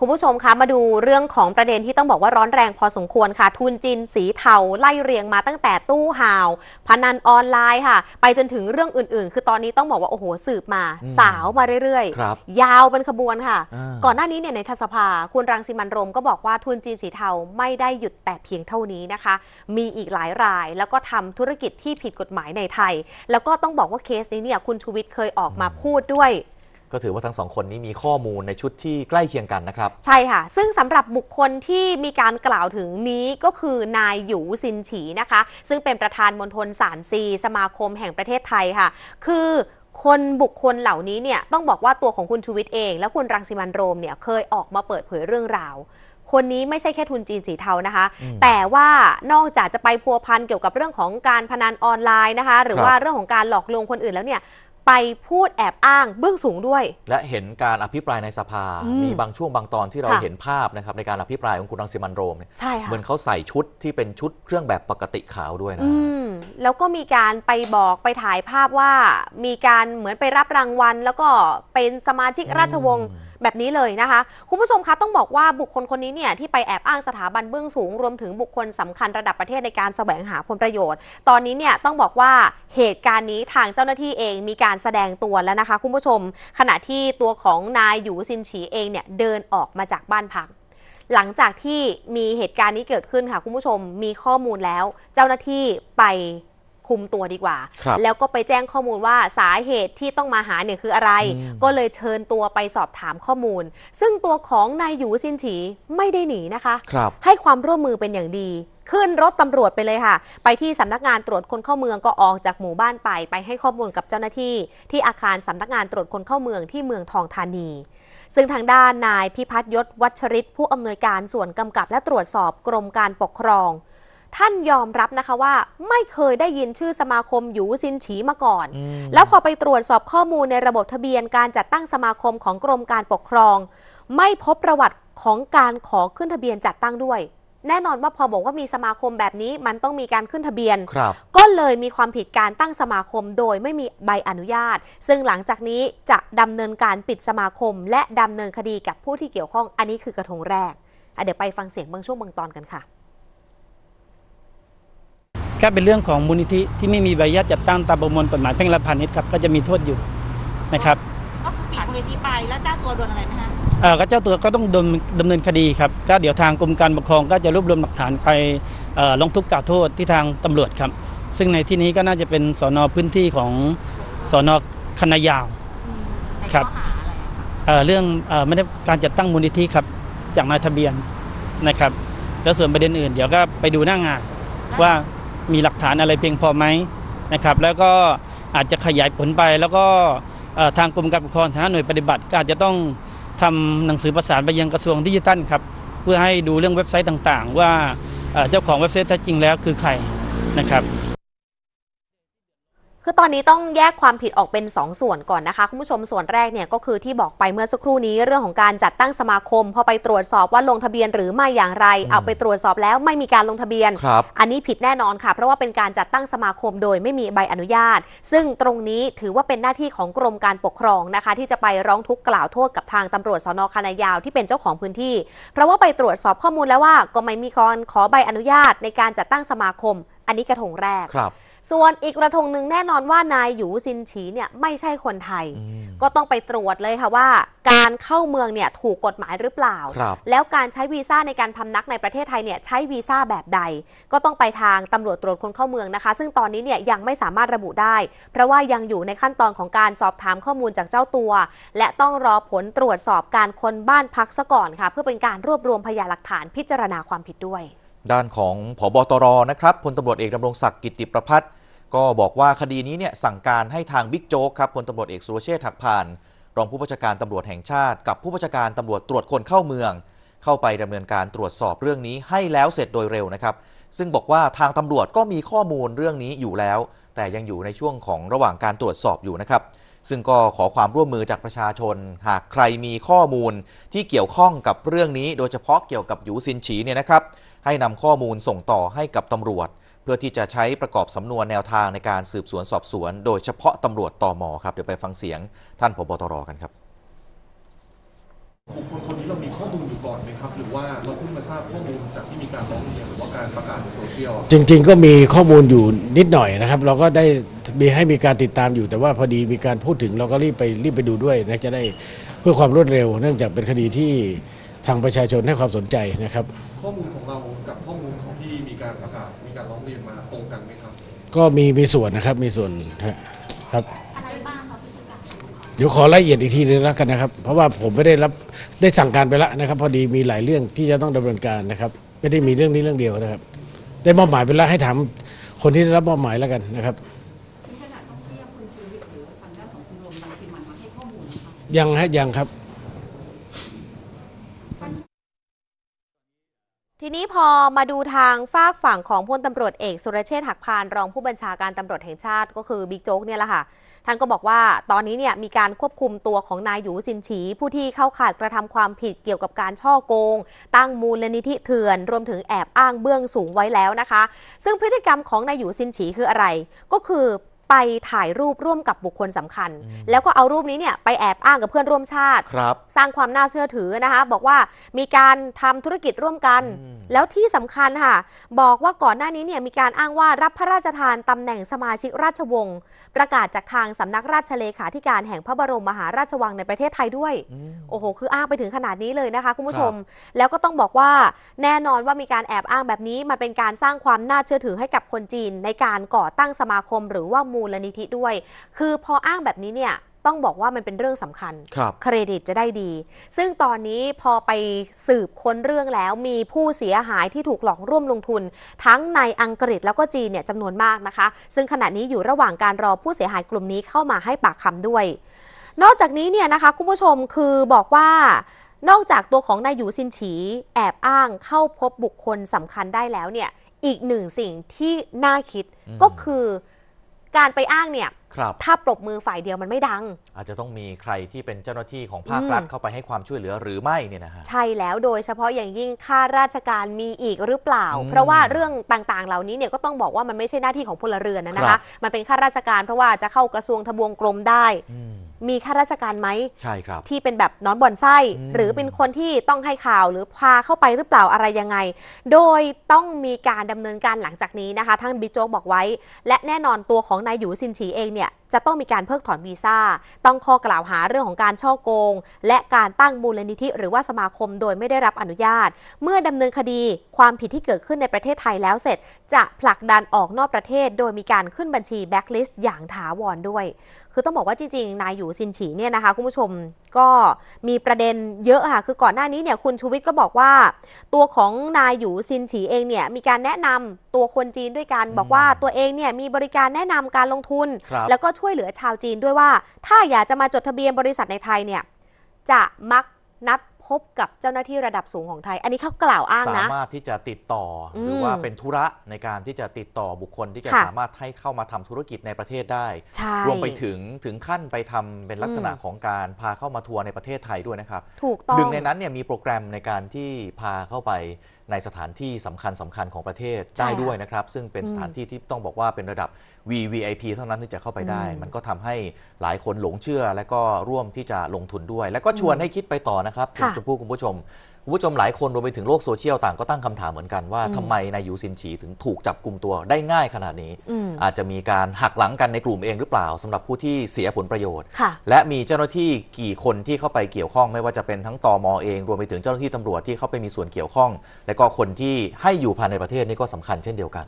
คุณผู้ชมคะมาดูเรื่องของประเด็นที่ต้องบอกว่าร้อนแรงพอสมควรค่ะ ทุนจีนสีเทาไล่เรียงมาตั้งแต่ตู้ห่าว พนันออนไลน์ค่ะ ไปจนถึงเรื่องอื่นๆ คือตอนนี้ต้องบอกว่า โอ้โห สืบมาสาวมาเรื่อยๆ ยาวเป็นขบวนค่ะ ก่อนหน้านี้เนี่ยในทศภา คุณรังสิมันรม ก็บอกว่าทุนจีนสีเทาไม่ได้หยุดแต่เพียงเท่านี้นะคะ มีอีกหลายราย แล้วก็ทำธุรกิจที่ผิดกฎหมายในไทย แล้วก็ต้องบอกว่าเคสนี้เนี่ยคุณชูวิทย์เคยออกมาพูดด้วยก็ถือว่าทั้งสองคนนี้มีข้อมูลในชุดที่ใกล้เคียงกันนะครับ ใช่ค่ะ ซึ่งสำหรับบุคคลที่มีการกล่าวถึงนี้ก็คือนายหยูซินฉีนะคะ ซึ่งเป็นประธานมณฑลสารซี สมาคมแห่งประเทศไทยค่ะ คือคนบุคคลเหล่านี้เนี่ยต้องบอกว่าตัวของคุณชูวิทย์เอง และคุณรังสิมันโรมเนี่ยเคยออกมาเปิดเผยเรื่องราว คนนี้ไม่ใช่แค่ทุนจีนสีเทานะคะแต่ว่านอกจากจะไปพัวพันเกี่ยวกับเรื่องของการพนันออนไลน์นะคะ หรือว่าเรื่องของการหลอกลวงคนอื่นแล้วเนี่ยไปพูดแอบอ้างเบื้องสูงด้วย และเห็นการอภิปรายในสภา มีบางช่วงบางตอนที่เราเห็นภาพนะครับในการอภิปรายของคุณรังสิมันโรมเนี่ยเหมือนเขาใส่ชุดที่เป็นชุดเครื่องแบบปกติขาวด้วยนะอืแล้วก็มีการไปบอกไปถ่ายภาพว่า มีการเหมือนไปรับรางวัล แล้วก็เป็นสมาชิกราชวงศ์แบบนี้เลยนะคะ คุณผู้ชมคะต้องบอกว่าบุคคลคนนี้เนี่ยที่ไปแอบอ้างสถาบันเบื้องสูงรวมถึงบุคคลสำคัญระดับประเทศในการแสวงหาผลประโยชน์ ตอนนี้เนี่ยต้องบอกว่าเหตุการณ์นี้ทางเจ้าหน้าที่เองมีการแสดงตัวแล้วนะคะคุณผู้ชมขณะที่ตัวของนายหยูซินฉีเองเนี่ยเดินออกมาจากบ้านพัก หลังจากที่มีเหตุการณ์นี้เกิดขึ้นค่ะคุณผู้ชมมีข้อมูลแล้วเจ้าหน้าที่ไปคุมตัวดีกว่า แล้วก็ไปแจ้งข้อมูลว่าสาเหตุที่ต้องมาหาเนี่ยคืออะไร ก็เลยเชิญตัวไปสอบถามข้อมูล ซึ่งตัวของนายหยูซินฉีไม่ได้หนีนะคะคให้ความร่วมมือเป็นอย่างดี ขึ้นรถตำรวจไปเลยค่ะ ไปที่สำนักงานตรวจคนเข้าเมืองก็ออกจากหมู่บ้านไปไปให้ข้อมูลกับเจ้าหน้าที่ ที่อาคารสำนักงานตรวจคนเข้าเมืองที่เมืองทองธานี ซึ่งทางด้านนายพิพัฒยศวัชริตผู้อำนวยการส่วนกำกับและตรวจสอบกรมการปกครองท่านยอมรับนะคะว่า ไม่เคยได้ยินชื่อสมาคมหยูซินฉีมาก่อนอแล้วพอไปตรวจสอบข้อมูลในระบบทะเบียนการจัดตั้งสมาคมของกรมการปกครอง ไม่พบประวัติของการขอขึ้นทะเบียนจัดตั้งด้วย แน่นอนว่าพอบอกว่ามีสมาคมแบบนี้มันต้องมีการขึ้นทะเบียน ก็เลยมีความผิดการตั้งสมาคม โดยไม่มีใบอนุญาต ซึ่งหลังจากนี้จะดำเนินการปิดสมาคมและดำเนินคดีกับผู้ที่เกี่ยวข้อง อันนี้คือกระทงแรกเดี๋ยวไปฟังเสียงบางช่วงบางตอนกันค่ะก็เป็นเรื่องของมูลนิธิที่ไม่มีใบอนุญาตจัดตั้งตามประมวลกฎหมายแพ่งและพาณิชย์ครับก็จะมีโทษอยู่นะครับก็คือปิดมูลนิธิไปแล้วเจ้าตัวโดนอะไรไหมคะเออก็เจ้าตัวก็ต้องดำเนินคดีครับก็เดี๋ยวทางกรมการปกครอง ก็จะรวบรวมหลักฐานไปลงทุกขกล่าวโทษที่ทางตำรวจครับ ซึ่งในที่นี้ก็น่าจะเป็นสอนอพื้นที่ของสอนอคณะยาวครับเอ่อเรื่องเอไม่ได้การจัดตั้งมูลนิธิครับจากนายทะเบียนนะครับ แล้วส่วนประเด็นอื่น เดี๋ยวก็ไปดูหน้างานว่ามีหลักฐานอะไรเพียงพอไหมนะครับ แล้วก็อาจจะขยายผลไป แล้วก็ทางกรมการปกครองฐาะหน่วยปฏิบัติ ก็อาจจะต้องทำหนังสือประสานไปยังกระทรวงดิจิทัลครับ เพื่อให้ดูเรื่องเว็บไซต์ต่างๆ ว่าเจ้าของเว็บไซต์แท้จริงแล้วคือใครนะครับคือตอนนี้ต้องแยกความผิดออกเป็น 2 ส่วนก่อนนะคะคุณผู้ชมส่วนแรกเนี่ยก็คือที่บอกไปเมื่อสักครู่นี้เรื่องของการจัดตั้งสมาคม พอไปตรวจสอบว่าลงทะเบียนหรือไม่อย่างไร เอาไปตรวจสอบแล้วไม่มีการลงทะเบียน อันนี้ผิดแน่นอนค่ะเพราะว่าเป็นการจัดตั้งสมาคมโดยไม่มีใบอนุญาต ซึ่งตรงนี้ถือว่าเป็นหน้าที่ของกรมการปกครองนะคะ ที่จะไปร้องทุกข์กล่าวโทษกับทางตำรวจสนคานายาวที่เป็นเจ้าของพื้นที่ เพราะว่าไปตรวจสอบข้อมูลแล้วว่าก็ไม่มีการขอใบอนุญาตในการจัดตั้งสมาคม อันนี้กระทงแรกครับส่วนอีกกระทงหนึ่งแน่นอนว่านายหยูซินฉีเนี่ยไม่ใช่คนไทย ก็ต้องไปตรวจเลยค่ะว่าการเข้าเมืองเนี่ยถูกกฎหมายหรือเปล่า แล้วการใช้วีซ่าในการพำนักในประเทศไทยเนี่ยใช้วีซ่าแบบใด ก็ต้องไปทางตำรวจตรวจคนเข้าเมืองนะคะ ซึ่งตอนนี้เนี่ยยังไม่สามารถระบุได้ เพราะว่ายังอยู่ในขั้นตอนของการสอบถามข้อมูลจากเจ้าตัว และต้องรอผลตรวจสอบการคนบ้านพักซะก่อนค่ะเพื่อเป็นการรวบรวมพยานหลักฐานพิจารณาความผิดด้วย ด้านของผบตรนะครับพลตำรวจเอกดำรงศักดิ์กิติประพัฒนก็บอกว่าคดีนี้เนี่ยสั่งการให้ทางบิ๊กโจ๊กครับพลตำรวจเอกสุรเชษฐ์หักพานรองผู้บัญชาการตำรวจแห่งชาติ กับผู้บัญชาการตำรวจตรวจคนเข้าเมือง เข้าไปดำเนินการตรวจสอบเรื่องนี้ ให้แล้วเสร็จโดยเร็วนะครับ ซึ่งบอกว่าทางตำรวจก็มีข้อมูลเรื่องนี้อยู่แล้ว แต่ยังอยู่ในช่วงของระหว่างการตรวจสอบอยู่นะครับ ซึ่งก็ขอความร่วมมือจากประชาชน หากใครมีข้อมูล ที่เกี่ยวข้องกับเรื่องนี้ โดยเฉพาะเกี่ยวกับหยูซินฉีเนี่ยนะครับให้นำข้อมูลส่งต่อให้กับตำรวจ เพื่อที่จะใช้ประกอบสำนวนแนวทางในการสืบสวนสอบสวน โดยเฉพาะตำรวจตอมอครับเดี๋ยวไปฟังเสียงท่านผบตรกันครับบุคคลคนนี้เรามีข้อมูลอยู่ก่อนไหมครับ หรือว่าเราเพิ่งมาทราบข้อมูลจากที่มีการร้องเรียนหรือว่าการประกาศในโซเชียลจริงๆก็มีข้อมูลอยู่นิดหน่อยนะครับ เราก็ได้มีให้มีการติดตามอยู่ แต่ว่าพอดีมีการพูดถึงเราก็รีบไปรีบไปดูด้วยนะจะได้เพื่อความรวดเร็ว เนื่องจากเป็นคดีที่ทางประชาชนให้ความสนใจนะครับข้อมูลของเรากับข้อมูลของที่มีการประกาศมีการร้องเรียนมาตรงกันไหมครับ ก็มีมีส่วนนะครับ มีส่วนครับอะไรบ้างครับเดี๋ยวขอรายละเอียดอีกทีนึงแล้วกันนะครับ เพราะว่าผมไม่ได้รับได้สั่งการไปแล้วนะครับ พอดีมีหลายเรื่องที่จะต้องดำเนินการนะครับ ไม่ได้มีเรื่องนี้เรื่องเดียวนะครับ ได้มอบหมายไปแล้ว ให้ถามคนที่ได้รับมอบหมายแล้วกันนะครับ ยังฮะยังครับทีนี้พอมาดูทางฝากฝั่งของพลตำรวจเอกสุรเชษฐ์หักพานรองผู้บัญชาการตำรวจแห่งชาติก็คือบิ๊กโจ๊กเนี่ยแหละค่ะท่านก็บอกว่าตอนนี้เนี่ยมีการควบคุมตัวของนายหยูซินฉี ผู้ที่เข้าข่ายกระทำความผิดเกี่ยวกับการช่อโกงตั้งมูลนิธิเถื่อนรวมถึงแอบอ้างเบื้องสูงไว้แล้วนะคะ ซึ่งพฤติกรรมของนายหยูซินฉีคืออะไรก็คือไปถ่ายรูปร่วมกับบุคคลสำคัญ แล้วก็เอารูปนี้เนี่ยไปแอบอ้างกับเพื่อนร่วมชาติสร้างความน่าเชื่อถือนะคะบอกว่ามีการทำธุรกิจร่วมกัน แล้วที่สำคัญค่ะ บอกว่าก่อนหน้านี้เนี่ยมีการอ้างว่ารับพระราชทานตำแหน่งสมาชิกราชวงศ์ประกาศจากทางสำนักราชเลขาธิการแห่งพระบรมมหาราชวังในประเทศไทยด้วยโอ้โหคืออ้างไปถึงขนาดนี้เลยนะคะ คุณผู้ชม แล้วก็ต้องบอกว่าแน่นอนว่ามีการแอบอ้างแบบนี้ มันเป็นการสร้างความน่าเชื่อถือให้กับคนจีน ในการก่อตั้งสมาคมหรือว่ามมูลนิธิด้วย คือพออ้างแบบนี้เนี่ย ต้องบอกว่ามันเป็นเรื่องสำคัญคเครดิตจะได้ดี ซึ่งตอนนี้พอไปสืบค้นเรื่องแล้วมีผู้เสียหายที่ถูกหลอกร่วมลงทุน ทั้งในอังกฤษแล้วก็จีนเนี่ยจำนวนมากนะคะ ซึ่งขณะนี้อยู่ระหว่างการรอผู้เสียหายกลุ่มนี้เข้ามาให้ปากคำด้วย นอกจากนี้เนี่ยนะคะ คุณผู้ชมคือบอกว่า นอกจากตัวของนายหยูซินฉี แอบอ้างเข้าพบบุคคลสำคัญได้แล้วเนี่ย อีกหนึ่งสิ่งที่น่าคิดก็คือการไปอ้างเนี่ย ครับ ถ้าปรบมือฝ่ายเดียวมันไม่ดัง อาจจะต้องมีใครที่เป็นเจ้าหน้าที่ของภาครัฐเข้าไปให้ความช่วยเหลือหรือไม่เนี่ยนะฮะ ใช่แล้วโดยเฉพาะอย่างยิ่งข้าราชการมีอีกหรือเปล่า เพราะว่าเรื่องต่างๆ เหล่านี้เนี่ยก็ต้องบอกว่ามันไม่ใช่หน้าที่ของพลเรือนนะคะ มันเป็นข้าราชการเพราะว่าจะเข้ากระทรวงทบวงกรมได้มีข้าราชการไหมใช่ครับที่เป็นแบบนอนบ่อนไส้หรือเป็นคนที่ต้องให้ข่าวหรือพาเข้าไปหรือเปล่าอะไรยังไง โดยต้องมีการดำเนินการหลังจากนี้นะคะท่านบิ๊กโจ๊กบอกไว้และแน่นอนตัวของนายหยูซินฉีเองเนี่ยจะต้องมีการเพิกถอนวีซ่า ต้องข้อกล่าวหาเรื่องของการช่อโกง และการตั้งมูลนิธิหรือว่าสมาคมโดยไม่ได้รับอนุญาต เมื่อดำเนินคดีความผิดที่เกิดขึ้นในประเทศไทยแล้วเสร็จจะผลักดันออกนอกประเทศ โดยมีการขึ้นบัญชีแบ็กลิสต์อย่างถาวรด้วยคือต้องบอกว่าจริงๆ นายอยู่ซินฉีเนี่ยนะคะคุณผู้ชมก็มีประเด็นเยอะค่ะคือก่อนหน้านี้เนี่ยคุณชูวิทย์ก็บอกว่า ตัวของนายอยู่ซินฉีเองเนี่ยมีการแนะนำตัวคนจีนด้วยกันบอกว่าตัวเองเนี่ยมีบริการแนะนำการลงทุน แล้วก็ช่วยเหลือชาวจีนด้วยว่า ถ้าอยากจะมาจดทะเบียนบริษัทในไทยเนี่ยจะมักนัดพบกับเจ้าหน้าที่ระดับสูงของไทย อันนี้เขากล่าวอ้างนะ สามารถที่จะติดต่ออหรือว่าเป็นธุระ ในการที่จะติดต่อบุคคลที่จะะสามารถให้เข้ามาทำธุรกิจในประเทศได้ รวมไปถึงถึงขั้นไปทำเป็นลักษณะอของการพาเข้ามาทัวร์ในประเทศไทยด้วยนะครับถูกต้องดึงในนั้นเนี่ยมีโปรแกรมในการที่พาเข้าไปในสถานที่สำคัญสำคัญของประเทศ่ได้ด้วยนะครับ ซึ่งเป็นสถานที่ที่ต้องบอกว่าเป็นระดับ VVIP เท่านั้นที่จะเข้าไปได้ มันก็ทำให้หลายคนหลงเชื่อ และก็ร่วมที่จะลงทุนด้วย และก็ชวนให้คิดไปต่อนะครับถึน้ชมพู่คุณผู้ชมคุณผู้ชมหลายคนรวมไปถึงโลกโซเชียลต่างก็ตั้งคำถามเหมือนกันว่าทำไมนายยูซินฉีถึงถูกจับกลุ่มตัวได้ง่ายขนาดนี้ อาจจะมีการหักหลังกันในกลุ่มเองหรือเปล่า สำหรับผู้ที่เสียผลประโยชน์ และมีเจ้าหน้าที่กี่คนที่เข้าไปเกี่ยวข้องไม่ว่าจะเป็นทั้งตอมอเองรวมไปถึงเจ้าหน้าที่ตำรวจที่เข้าไปมีส่วนเกี่ยวข้องและก็คนที่ให้อยู่ภายในประเทศนี่ก็สำคัญเช่นเดียวกัน